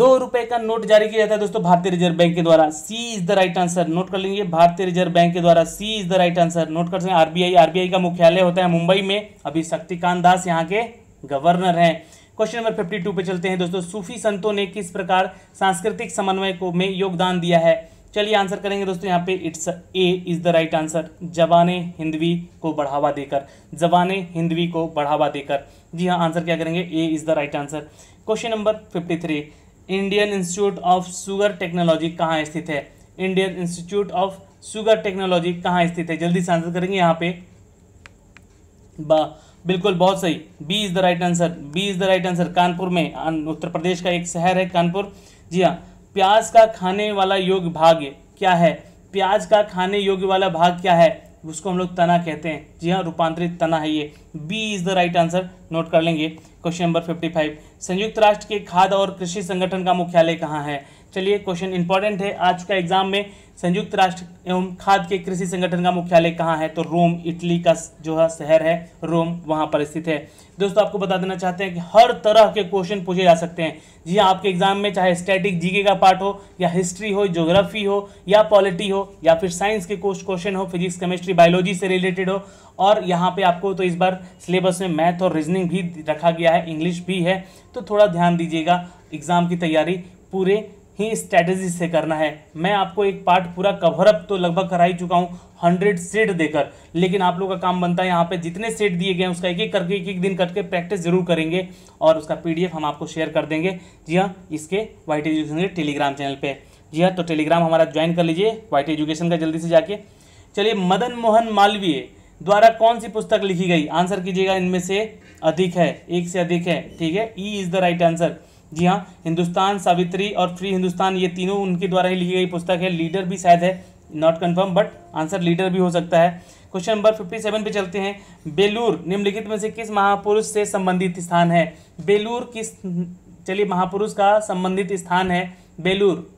दो रुपए का नोट जारी किया जाता है दोस्तों भारतीय रिजर्व बैंक के द्वारा C is the right answer note कर लेंगे भारतीय रिजर्व बैंक के द्वारा C is the right answer note कर सकते हैं आरबीआई आरबीआई का मुख्यालय होता है मुंबई में अभी शक्तिकांत दास यहाँ के गवर्नर हैं क्वेश्चन नंबर फिफ्टी टू पर चलते हैं दोस्तों सूफी संतों ने किस प्रकार सांस्कृतिक समन्वय को में योगदान दिया है चलिए आंसर करेंगे दोस्तों यहाँ पे it's A is the right answer जबान हिंदवी को बढ़ावा देकर जबान हिंदवी को बढ़ावा देकर जी हाँ आंसर क्या करेंगे A is the right answer question number fifty three Indian Institute of Sugar Technology कहाँ स्थित है Indian Institute of Sugar Technology कहाँ स्थित है जल्दी से आंसर करेंगे यहाँ पे बिल्कुल बहुत सही B is the right answer B is the right answer Kanpur में उत्तर प्रदेश का एक शहर है कानपुर जी हाँ प्याज का खाने वाला योग भाग क्या है प्याज का खाने योग्य वाला भाग क्या है उसको हम लोग तना कहते हैं जी हाँ रूपांतरित तना है ये B is the right answer note कर लेंगे क्वेश्चन नंबर फिफ्टी फाइव संयुक्त राष्ट्र के खाद्य और कृषि संगठन का मुख्यालय कहाँ है चलिए क्वेश्चन इंपॉर्टेंट है आज का एग्जाम में संयुक्त राष्ट्र एवं खाद्य के कृषि संगठन का मुख्यालय कहाँ है तो रोम इटली का जो है शहर है रोम वहाँ पर स्थित है दोस्तों आपको बता देना चाहते हैं कि हर तरह के क्वेश्चन पूछे जा सकते हैं जी हाँ आपके एग्जाम में चाहे स्टैटिक जीके का पार्ट हो या हिस्ट्री हो ज्योग्राफी हो या पॉलिटी हो या फिर साइंस के कोर्स क्वेश्चन हो फिजिक्स केमिस्ट्री बायोलॉजी से रिलेटेड हो और यहाँ पर आपको तो इस बार सिलेबस में मैथ और रीजनिंग भी रखा गया है इंग्लिश भी है तो थोड़ा ध्यान दीजिएगा एग्ज़ाम की तैयारी पूरे ही स्ट्रैटेजी से करना है मैं आपको एक पार्ट पूरा कवरअप तो लगभग करा ही चुका हूँ हंड्रेड सेट देकर लेकिन आप लोगों का काम बनता है यहाँ पे जितने सेट दिए गए हैं उसका एक एक करके एक एक दिन करके प्रैक्टिस जरूर करेंगे और उसका पीडीएफ हम आपको शेयर कर देंगे जी हाँ इसके वाइट एजुकेशन के टेलीग्राम चैनल पर जी हाँ तो टेलीग्राम हमारा ज्वाइन कर लीजिए वाइट एजुकेशन का जल्दी से जाके चलिए मदन मोहन मालवीय द्वारा कौन सी पुस्तक लिखी गई आंसर कीजिएगा इनमें से अधिक है एक से अधिक है ठीक है E is the right answer जी हाँ हिंदुस्तान सावित्री और फ्री हिंदुस्तान ये तीनों उनके द्वारा ही लिखी गई पुस्तक है लीडर भी शायद है not confirm but answer leader भी हो सकता है क्वेश्चन नंबर फिफ्टी सेवन पे चलते हैं बेलूर निम्नलिखित में से किस महापुरुष से संबंधित स्थान है बेलूर किस चलिए महापुरुष का संबंधित स्थान है बेलूर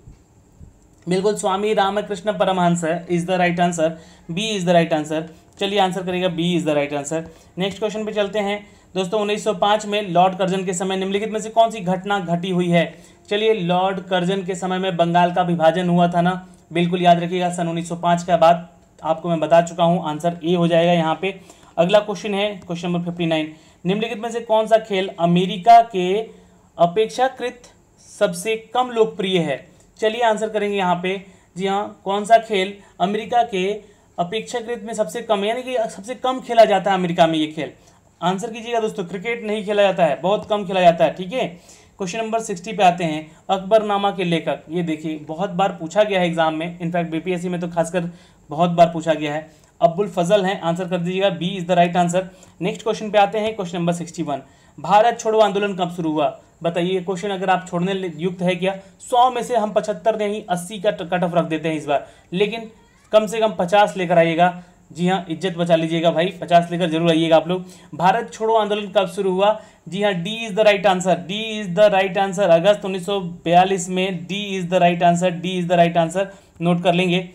बिल्कुल Swami Ramakrishna Paramhansa is the right answer B is the right answer चलिए आंसर करेगा B is the right answer next question पे चलते हैं दोस्तों 1905 में लॉर्ड कर्जन के समय निम्नलिखित में से कौन सी घटना घटी हुई है चलिए लॉर्ड कर्जन के समय में बंगाल का विभाजन हुआ था ना बिल्कुल याद रखिएगा सन 1905 का बात आपको मैं बता चुका हूँ आंसर ए हो जाएगा यहाँ पे अगला क्वेश्चन है क्वेश्चन नंबर फिफ्टी नाइन निम्नलिखित में से कौन सा खेल अमेरिका के अपेक्षाकृत सबसे कम लोकप्रिय है चलिए आंसर करेंगे यहाँ पे जी हाँ कौन सा खेल अमेरिका के अपेक्षाकृत में सबसे कम यानी कि सबसे कम खेला जाता है अमेरिका में ये खेल आंसर कीजिएगा दोस्तों क्रिकेट नहीं खेला जाता है बहुत कम खेला जाता है ठीक है क्वेश्चन नंबर सिक्सटी पे आते हैं अकबरनामा के लेखक ये देखिए बहुत बार पूछा गया है एग्जाम में इनफैक्ट बीपीएससी में तो खासकर बहुत बार पूछा गया है अब्बुल फजल हैं आंसर कर दीजिएगा B is the right answer next question पे आते हैं question number sixty one Bharat छोड़ो आंदोलन कब शुरू हुआ बताइए क्वेश्चन अगर आप छोड़ने युक्त है क्या सौ में से हम पचहत्तर नहीं अस्सी का कट ऑफ रख देते हैं इस बार लेकिन कम से कम पचास लेकर आइएगा जी हाँ इज्जत बचा लीजिएगा भाई पचास लेकर जरूर आइएगा आप लोग भारत छोड़ो आंदोलन कब शुरू हुआ जी हाँ D is the right answer D is the right answer अगस्त 1942 में D is the right answer D is the right answer note कर लेंगे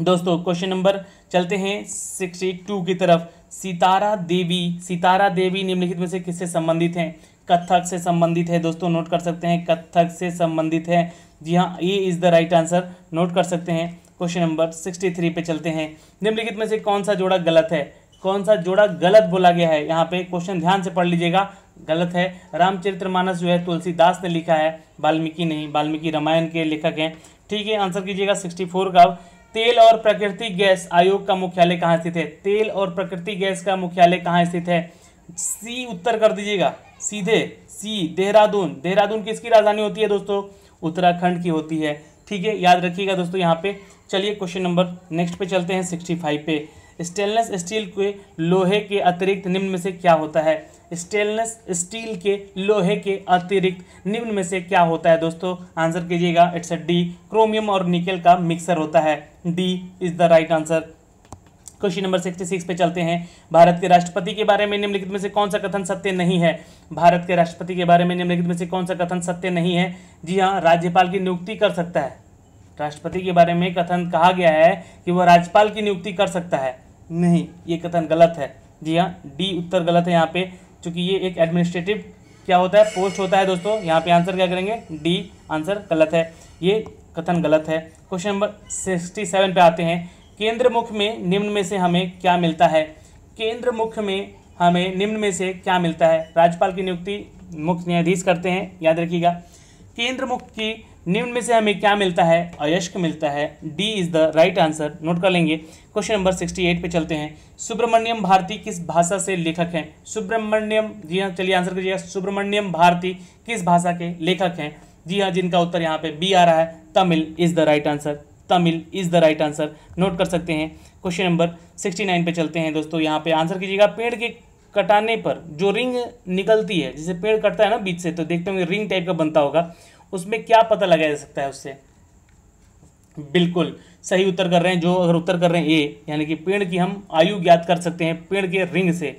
दोस्तों क्वेश्चन नंबर चलते हैं सिक्सटी टू की तरफ सितारा देवी सितारा देवी निम्नलिखित में से किससे संबंधित हैं कथक से संबंधित है दोस्तों नोट कर सकते हैं कथक से संबंधित है जी हाँ ये is the right answer note कर सकते हैं क्वेश्चन नंबर सिक्सटी थ्री पे चलते हैं निम्नलिखित में से कौन सा जोड़ा गलत है कौन सा जोड़ा गलत बोला गया है यहाँ पे क्वेश्चन ध्यान से पढ़ लीजिएगा गलत है रामचरितमानस जो है तुलसीदास ने लिखा है वाल्मीकि नहीं वाल्मीकि रामायण के लेखक हैं ठीक है आंसर कीजिएगा सिक्सटी फोर का तेल और प्राकृतिक गैस आयोग का मुख्यालय कहाँ स्थित है तेल और प्राकृतिक गैस का मुख्यालय कहाँ स्थित है सी उत्तर कर दीजिएगा सीधे सी देहरादून देहरादून किसकी राजधानी होती है दोस्तों उत्तराखंड की होती है ठीक है याद रखिएगा दोस्तों यहाँ पे चलिए क्वेश्चन नंबर नेक्स्ट पे चलते हैं सिक्सटी फाइव पे स्टेनलेस स्टील के लोहे के अतिरिक्त निम्न में से क्या होता है स्टेनलेस स्टील के लोहे के अतिरिक्त निम्न में से क्या होता है दोस्तों आंसर कीजिएगा इट्स डी क्रोमियम और निकल का मिक्सर होता है D is the right answer question number sixty six पे चलते हैं भारत के राष्ट्रपति के बारे में निम्नलिखित में से कौन सा कथन सत्य नहीं है भारत के राष्ट्रपति के बारे में निम्नलिखित में से कौन सा कथन सत्य नहीं है जी हाँ राज्यपाल की नियुक्ति कर सकता है राष्ट्रपति के बारे में कथन कहा गया है कि वह राज्यपाल की नियुक्ति कर सकता है नहीं ये कथन गलत है जी हाँ डी उत्तर गलत है यहाँ पे चूँकि ये एक एडमिनिस्ट्रेटिव क्या होता है पोस्ट होता है दोस्तों यहाँ पे आंसर क्या करेंगे डी आंसर गलत है ये कथन गलत है क्वेश्चन नंबर सिक्सटी सेवन पे आते हैं केंद्र मुख में निम्न में से हमें क्या मिलता है केंद्र मुख में हमें निम्न में से क्या मिलता है राज्यपाल की नियुक्ति मुख्य न्यायाधीश करते हैं याद रखिएगा केंद्र मुख की निम्न में से हमें क्या मिलता है अयस्क मिलता है D is the right answer note कर लेंगे क्वेश्चन नंबर सिक्सटी एट पे चलते हैं सुब्रमण्यम भारती किस भाषा से लेखक हैं सुब्रमण्यम जी हाँ चलिए आंसर करिएगा सुब्रमण्यम भारती किस भाषा के लेखक हैं जी हाँ जिनका उत्तर यहाँ पे बी आ रहा है Tamil is the right answer Tamil is the right answer note कर सकते हैं क्वेश्चन नंबर सिक्सटी नाइन पर चलते हैं दोस्तों यहाँ पे आंसर कीजिएगा पेड़ के कटाने पर जो रिंग निकलती है जैसे पेड़ कटता है ना बीच से तो देखते होंगे रिंग टाइप का बनता होगा उसमें क्या पता लगाया जा सकता है उससे बिल्कुल सही उत्तर कर रहे हैं जो अगर उत्तर कर रहे हैं ए यानी कि पेड़ की हम आयु ज्ञात कर सकते हैं पेड़ के रिंग से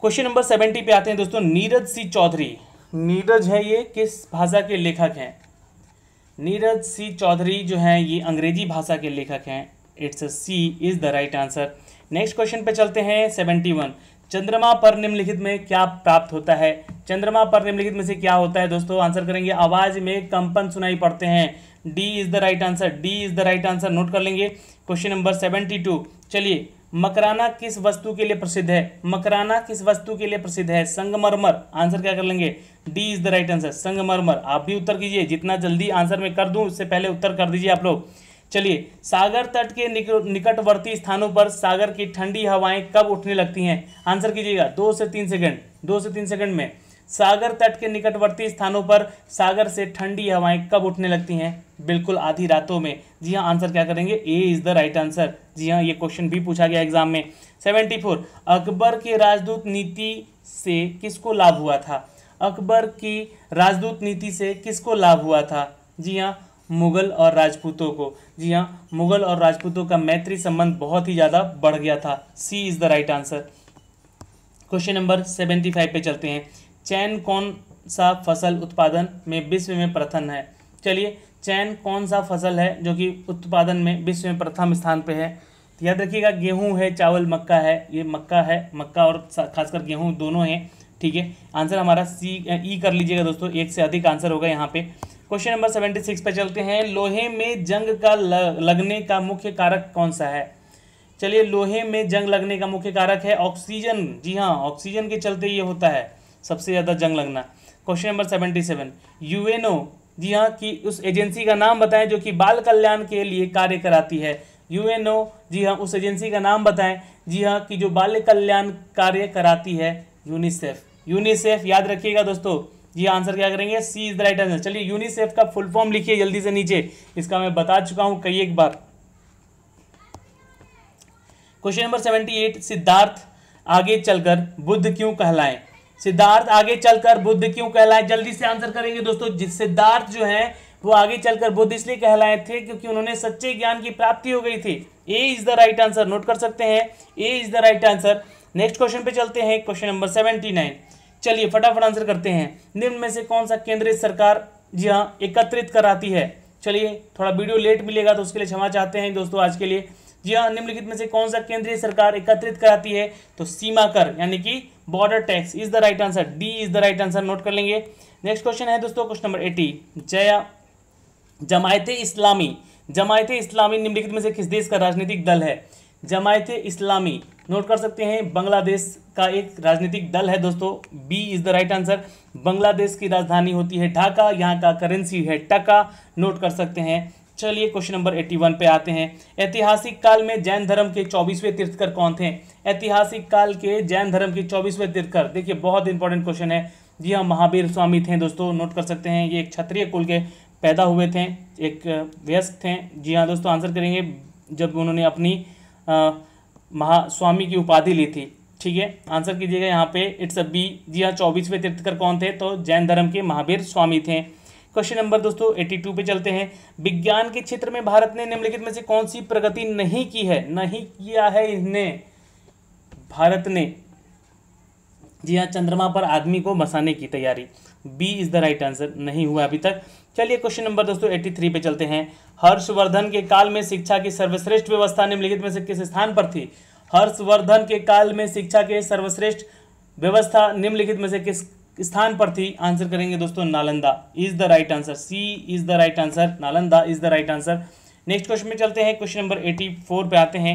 क्वेश्चन नंबर सेवेंटी पे आते हैं दोस्तों नीरज सी चौधरी नीरज है ये किस भाषा के लेखक हैं नीरज सी चौधरी जो हैं ये अंग्रेजी भाषा के लेखक हैं it's C is the right answer next question पे चलते हैं सेवेंटी वन चंद्रमा पर निम्नलिखित में क्या प्राप्त होता है चंद्रमा पर निम्नलिखित में से क्या होता है दोस्तों आंसर करेंगे आवाज में कंपन सुनाई पड़ते हैं D is the right answer D is the right answer note कर लेंगे क्वेश्चन नंबर सेवेंटी टू चलिए मकराना किस वस्तु के लिए प्रसिद्ध है मकराना किस वस्तु के लिए प्रसिद्ध है संगमरमर आंसर क्या कर लेंगे D is the right answer संगमरमर आप भी उत्तर कीजिए जितना जल्दी आंसर में कर दूं उससे पहले उत्तर कर दीजिए आप लोग चलिए सागर तट के निकटवर्ती स्थानों पर सागर की ठंडी हवाएं कब उठने लगती हैं आंसर कीजिएगा दो से तीन सेकंड दो से तीन सेकंड में सागर तट के निकटवर्ती स्थानों पर सागर से ठंडी हवाएं कब उठने लगती हैं बिल्कुल आधी रातों में जी हाँ आंसर क्या करेंगे A is the right answer जी हाँ ये क्वेश्चन भी पूछा गया एग्जाम में सेवेंटी फोर अकबर के राजदूत नीति से किसको लाभ हुआ था अकबर की राजदूत नीति से किसको लाभ हुआ था जी हाँ मुगल और राजपूतों को जी हाँ मुगल और राजपूतों का मैत्री संबंध बहुत ही ज़्यादा बढ़ गया था C is the right answer question number seventy five पे चलते हैं चैन कौन सा फसल उत्पादन में विश्व में प्रथम है चलिए चैन कौन सा फसल है जो कि उत्पादन में विश्व में प्रथम स्थान पे है तो याद रखिएगा गेहूँ है चावल मक्का है ये मक्का है मक्का और खासकर गेहूँ दोनों हैं ठीक है आंसर हमारा सी ई कर लीजिएगा दोस्तों एक से अधिक आंसर होगा यहाँ पे क्वेश्चन नंबर सेवेंटी सिक्स पे चलते हैं लोहे में जंग का लगने का मुख्य कारक कौन सा है चलिए लोहे में जंग लगने का मुख्य कारक है ऑक्सीजन जी हाँ ऑक्सीजन के चलते ये होता है सबसे ज़्यादा जंग लगना question number seventy seven UNO जी हाँ कि उस एजेंसी का नाम बताएं जो कि बाल कल्याण के लिए कार्य कराती है यूएनओ जी हाँ उस एजेंसी का नाम बताएं जी हाँ कि जो बाल कल्याण कार्य कराती है यूनिसेफ यूनिसेफ याद रखिएगा दोस्तों जी हाँ, आंसर क्या करेंगे C is the right answer चलिए यूनिसेफ का फुल फॉर्म लिखिए जल्दी से नीचे इसका मैं बता चुका हूं कई एक बार question number seventy eight Siddharth आगे चलकर बुद्ध क्यों कहलाएं सिद्धार्थ आगे चलकर बुद्ध क्यों कहलाए जल्दी से आंसर करेंगे दोस्तों सिद्धार्थ जो है वो आगे चलकर बुद्ध इसलिए कहलाए थे क्योंकि उन्होंने सच्चे ज्ञान की प्राप्ति हो गई थी A is the right answer note कर सकते हैं A is the right answer next question पे चलते हैं क्वेश्चन नंबर सेवेंटी नाइन चलिए फटाफट आंसर करते हैं निम्न में से कौन सा केंद्रीय सरकार जी हाँ एकत्रित कराती है चलिए थोड़ा वीडियो लेट मिलेगा तो उसके लिए क्षमा चाहते हैं दोस्तों आज के लिए जी हाँ निम्नलिखित में से कौन सा केंद्रीय सरकार एकत्रित कराती है तो सीमा कर यानी कि border tax is the right answer D is the right answer note कर लेंगे नेक्स्ट क्वेश्चन है दोस्तों क्वेश्चन नंबर एटी जया जमायत इस्लामी जमायत इस्लामी निम्नलिखित में से किस देश का राजनीतिक दल है जमायत इस्लामी नोट कर सकते हैं बांग्लादेश का एक राजनीतिक दल है दोस्तों B is the right answer Bangladesh की राजधानी होती है ढाका यहाँ का करेंसी है टका नोट कर सकते हैं चलिए क्वेश्चन नंबर 81 पे आते हैं ऐतिहासिक काल में जैन धर्म के चौबीसवें तीर्थकर कौन थे ऐतिहासिक काल के जैन धर्म के चौबीसवें तीर्थकर देखिए बहुत इंपॉर्टेंट क्वेश्चन है जी हाँ महावीर स्वामी थे दोस्तों नोट कर सकते हैं ये एक क्षत्रिय कुल के पैदा हुए थे एक व्यस्क थे जी हाँ दोस्तों आंसर करेंगे जब उन्होंने अपनी महास्वामी की उपाधि ली थी ठीक है आंसर कीजिएगा यहाँ पे इट्स अ बी जी हाँ चौबीसवें तीर्थकर कौन थे तो जैन धर्म के महावीर स्वामी थे क्वेश्चन नंबर दोस्तों एट्टी टू पे चलते हैं विज्ञान के क्षेत्र में भारत ने निम्नलिखित में से कौन सी प्रगति नहीं की है नहीं किया है इसने भारत ने जी हाँ चंद्रमा पर आदमी को बसाने की तैयारी B is the right answer नहीं हुआ अभी तक चलिए क्वेश्चन नंबर दोस्तों एट्टी थ्री पे चलते हैं हर्षवर्धन के काल में शिक्षा की सर्वश्रेष्ठ व्यवस्था निम्नलिखित में से किस स्थान पर थी हर्षवर्धन के काल में शिक्षा के सर्वश्रेष्ठ व्यवस्था निम्नलिखित में से किस स्थान पर थी आंसर करेंगे दोस्तों Nalanda is the right answer C is the right answer Nalanda is the right answer next question में चलते हैं क्वेश्चन नंबर एटी फोर पे आते हैं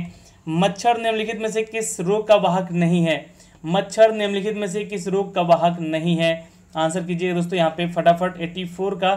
मच्छर निम्नलिखित में से किस रोग का वाहक नहीं है मच्छर निम्नलिखित में से किस रोग का वाहक नहीं है आंसर कीजिए दोस्तों यहाँ पे फटाफट एट्टी फोर का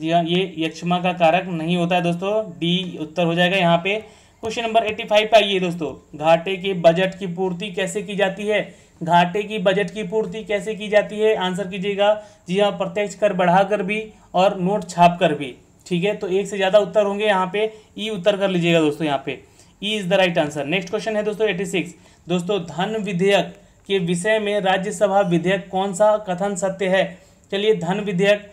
जी हाँ ये यक्षमा का कारक नहीं होता है दोस्तों डी उत्तर हो जाएगा यहाँ पे क्वेश्चन नंबर एट्टी फाइव पे आइए दोस्तों घाटे के बजट की पूर्ति कैसे की जाती है घाटे की बजट की पूर्ति कैसे की जाती है आंसर कीजिएगा जी हाँ प्रत्यक्ष कर बढ़ाकर भी और नोट छाप कर भी ठीक है तो एक से ज़्यादा उत्तर होंगे यहाँ पे ई उत्तर कर लीजिएगा दोस्तों यहाँ पे E is the right answer next question है दोस्तों एटी सिक्स दोस्तों धन विधेयक के विषय में राज्यसभा विधेयक कौन सा कथन सत्य है चलिए धन विधेयक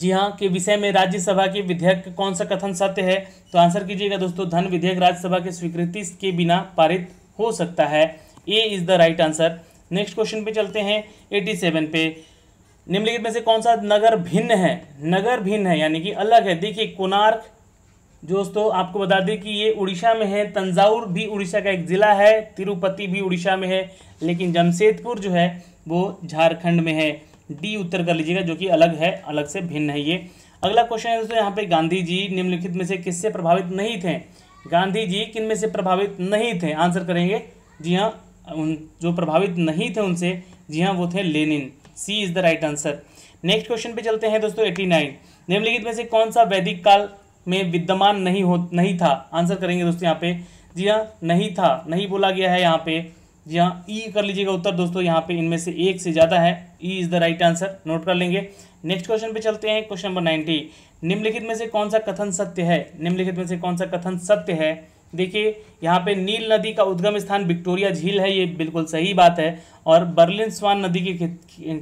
जी हाँ के विषय में राज्यसभा के विधेयक कौन सा कथन सत्य है तो आंसर कीजिएगा दोस्तों धन विधेयक राज्यसभा के स्वीकृति के बिना पारित हो सकता है A is the right answer next question पे चलते हैं एटी सेवन पे निम्नलिखित में से कौन सा नगर भिन्न है नगर भिन्न है यानी कि अलग है देखिए कोनार्क दोस्तों आपको बता दें कि ये उड़ीसा में है तंजाउर भी उड़ीसा का एक ज़िला है तिरुपति भी उड़ीसा में है लेकिन जमशेदपुर जो है वो झारखंड में है डी उत्तर कर लीजिएगा जो कि अलग है अलग से भिन्न है ये अगला क्वेश्चन है दोस्तों यहाँ पे गांधी जी निम्नलिखित में से किससे प्रभावित नहीं थे गांधी जी किन में से प्रभावित नहीं थे आंसर करेंगे जी हाँ उन जो प्रभावित नहीं थे उनसे जी हाँ वो थे Lenin C is the right answer next question पे चलते हैं दोस्तों एटी नाइन निम्नलिखित में से कौन सा वैदिक काल में विद्यमान नहीं हो नहीं था आंसर करेंगे दोस्तों यहाँ पे जी हाँ नहीं था नहीं बोला गया है यहाँ पे जी हाँ ई e कर लीजिएगा उत्तर दोस्तों यहाँ पे इनमें से एक से ज़्यादा है E is the right answer note कर लेंगे नेक्स्ट क्वेश्चन पे चलते हैं क्वेश्चन नंबर नाइन्टी निम्नलिखित में से कौन सा कथन सत्य है निम्नलिखित में से कौन सा कथन सत्य है देखिए यहाँ पे नील नदी का उद्गम स्थान विक्टोरिया झील है ये बिल्कुल सही बात है और बर्लिन स्वान नदी के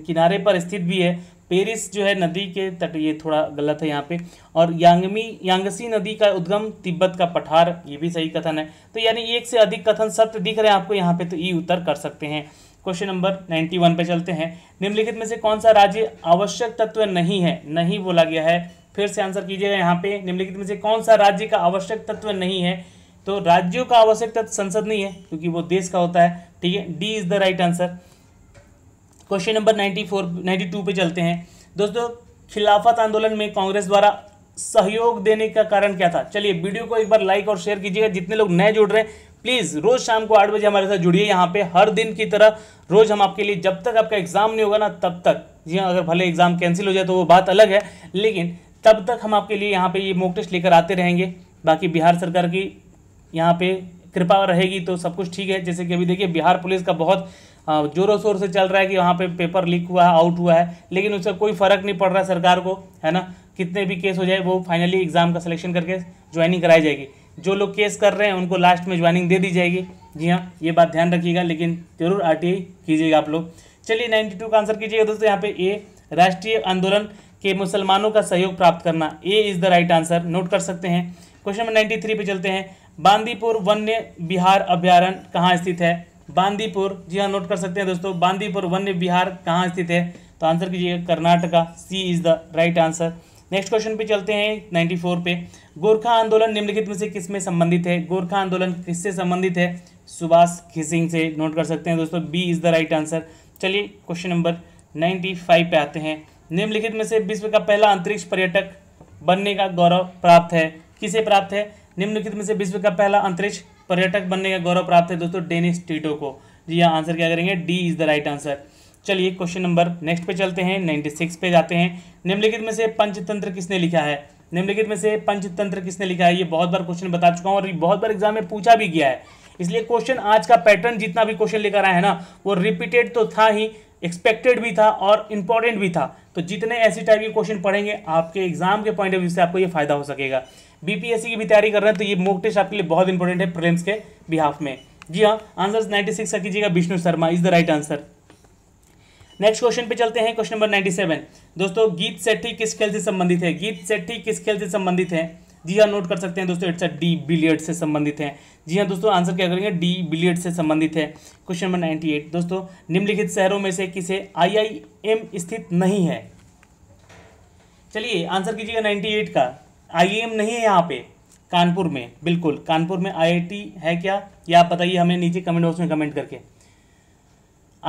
किनारे पर स्थित भी है पेरिस जो है नदी के तट ये थोड़ा गलत है यहाँ पे और यांगमी यांगसी नदी का उद्गम तिब्बत का पठार ये भी सही कथन है तो यानी एक से अधिक कथन सत्य दिख रहे हैं आपको यहाँ पे तो ई उत्तर कर सकते हैं क्वेश्चन नंबर नाइन्टी वन पे चलते हैं निम्नलिखित में से कौन सा राज्य आवश्यक तत्व नहीं है नहीं बोला गया है फिर से आंसर कीजिएगा यहाँ पे निम्नलिखित में से कौन सा राज्य का आवश्यक तत्व नहीं है तो राज्यों का आवश्यकता संसद नहीं है क्योंकि वो देश का होता है ठीक है D is the right answer question number ninety four ninety two पे चलते हैं दोस्तों खिलाफत आंदोलन में कांग्रेस द्वारा सहयोग देने का कारण क्या था चलिए वीडियो को एक बार लाइक और शेयर कीजिएगा जितने लोग नए जुड़ रहे हैं प्लीज़ रोज़ शाम को आठ बजे हमारे साथ जुड़िए यहाँ पे हर दिन की तरह रोज़ हम आपके लिए जब तक आपका एग्ज़ाम नहीं होगा ना तब तक जी हाँ अगर भले एग्ज़ाम कैंसिल हो जाए तो वो बात अलग है लेकिन तब तक हम आपके लिए यहाँ पे ये मोक टेस्ट लेकर आते रहेंगे बाकी बिहार सरकार की यहाँ पे कृपा रहेगी तो सब कुछ ठीक है जैसे कि अभी देखिए बिहार पुलिस का बहुत जोरों शोर से चल रहा है कि वहाँ पे पेपर लीक हुआ है आउट हुआ है लेकिन उसका कोई फर्क नहीं पड़ रहा सरकार को है ना कितने भी केस हो जाए वो फाइनली एग्ज़ाम का सिलेक्शन करके ज्वाइनिंग कराई जाएगी जो लोग केस कर रहे हैं उनको लास्ट में ज्वाइनिंग दे दी जाएगी जी हाँ ये बात ध्यान रखिएगा लेकिन जरूर आर कीजिएगा आप लोग चलिए नाइन्टी का आंसर कीजिएगा दोस्तों यहाँ पे ए राष्ट्रीय आंदोलन के मुसलमानों का सहयोग प्राप्त करना A is the right answer note कर सकते हैं क्वेश्चन नंबर 93 पे चलते हैं बांदीपुर वन्य बिहार अभ्यारण कहाँ स्थित है बांदीपुर जी हाँ नोट कर सकते हैं दोस्तों बांदीपुर वन्य बिहार कहाँ स्थित है तो आंसर कीजिएगा Karnataka C is the right answer next question पे चलते हैं 94 पे गोरखा आंदोलन निम्नलिखित में से किस में संबंधित है गोरखा आंदोलन किससे संबंधित है सुभाष खिसिंग से नोट कर सकते हैं दोस्तों B is the right answer चलिए क्वेश्चन नंबर 95 पे आते हैं निम्नलिखित में से विश्व का पहला अंतरिक्ष पर्यटक बनने का गौरव प्राप्त है किसे प्राप्त है निम्नलिखित में से विश्व का पहला अंतरिक्ष पर्यटक बनने का गौरव प्राप्त है दोस्तों डेनिस टीटो को जी यहाँ आंसर क्या करेंगे D is the right answer चलिए क्वेश्चन नंबर नेक्स्ट पे चलते हैं नाइन्टी सिक्स पे जाते हैं निम्नलिखित में से पंचतंत्र किसने लिखा है निम्नलिखित में से पंचतंत्र किसने लिखा है ये बहुत बार क्वेश्चन बता चुका हूँ और बहुत बार एग्जाम में पूछा भी गया है इसलिए क्वेश्चन आज का पैटर्न जितना भी क्वेश्चन लेकर आया है ना वो रिपीटेड तो था ही एक्सपेक्टेड भी था और इंपॉर्टेंट भी था तो जितने ऐसी टाइप के क्वेश्चन पढ़ेंगे आपके एग्जाम के पॉइंट ऑफ व्यू से आपको ये फायदा हो सकेगा बीपीएससी की भी तैयारी कर रहे हैं तो ये मोक टेस्ट आपके लिए बहुत इंपॉर्टेंट है प्रेम्स के बिहाफ में जी हाँ आंसर 96 का कीजिएगा Vishnu Sharma is the right answer next question पे चलते हैं क्वेश्चन नंबर सेवन दोस्तों गीत सेठी किस खेल से संबंधित है गीत सेठी किस खेल से संबंधित है जी हाँ नोट कर सकते हैं दोस्तों इट्स अ डी बिलियड से संबंधित है जी हाँ दोस्तों आंसर क्या करेंगे डी बिलियड से संबंधित है क्वेश्चन नंबर एट दोस्तों निम्नलिखित शहरों में से किसे एम स्थित नहीं है चलिए आंसर कीजिएगा एट का आईआईएम नहीं है यहाँ पे कानपुर में बिल्कुल कानपुर में आईआईटी है क्या या आप बताइए हमें नीचे कमेंट बॉक्स में कमेंट करके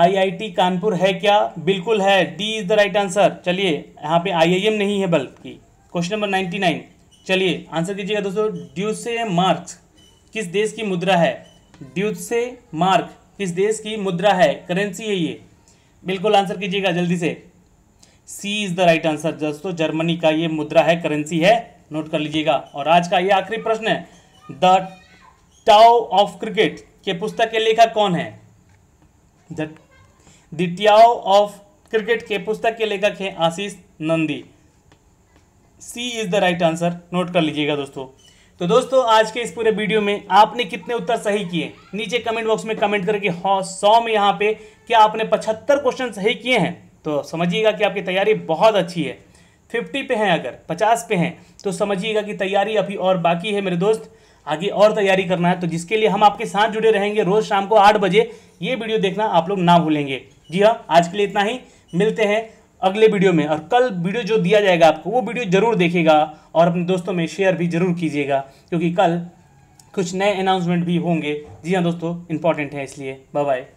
आईआईटी कानपुर है क्या बिल्कुल है D is the right answer चलिए यहाँ पे आईआईएम नहीं है बल्कि क्वेश्चन नंबर नाइन्टी नाइन चलिए आंसर कीजिएगा दोस्तों ड्यूसे मार्क्स किस देश की मुद्रा है ड्यूसे मार्क किस देश की मुद्रा है करेंसी है ये बिल्कुल आंसर कीजिएगा जल्दी से C is the right answer दोस्तों जर्मनी का ये मुद्रा है करेंसी है नोट कर लीजिएगा और आज का ये आखिरी प्रश्न है द टाओ ऑफ क्रिकेट के पुस्तक के लेखक कौन है द ऑफ क्रिकेट के पुस्तक के लेखक है Ashish Nandy C is the right answer note कर लीजिएगा दोस्तों तो दोस्तों आज के इस पूरे वीडियो में आपने कितने उत्तर सही किए नीचे कमेंट बॉक्स में कमेंट करके हॉ हाँ, सौ में यहाँ पे क्या आपने पचहत्तर क्वेश्चन सही किए हैं तो समझिएगा कि आपकी तैयारी बहुत अच्छी है फिफ्टी पे हैं अगर पचास पे हैं तो समझिएगा कि तैयारी अभी और बाकी है मेरे दोस्त आगे और तैयारी करना है तो जिसके लिए हम आपके साथ जुड़े रहेंगे रोज़ शाम को आठ बजे ये वीडियो देखना आप लोग ना भूलेंगे जी हाँ आज के लिए इतना ही मिलते हैं अगले वीडियो में और कल वीडियो जो दिया जाएगा आपको वो वीडियो जरूर देखेगा और अपने दोस्तों में शेयर भी जरूर कीजिएगा क्योंकि कल कुछ नए अनाउंसमेंट भी होंगे जी हाँ दोस्तों इंपॉर्टेंट है इसलिए बाय बाय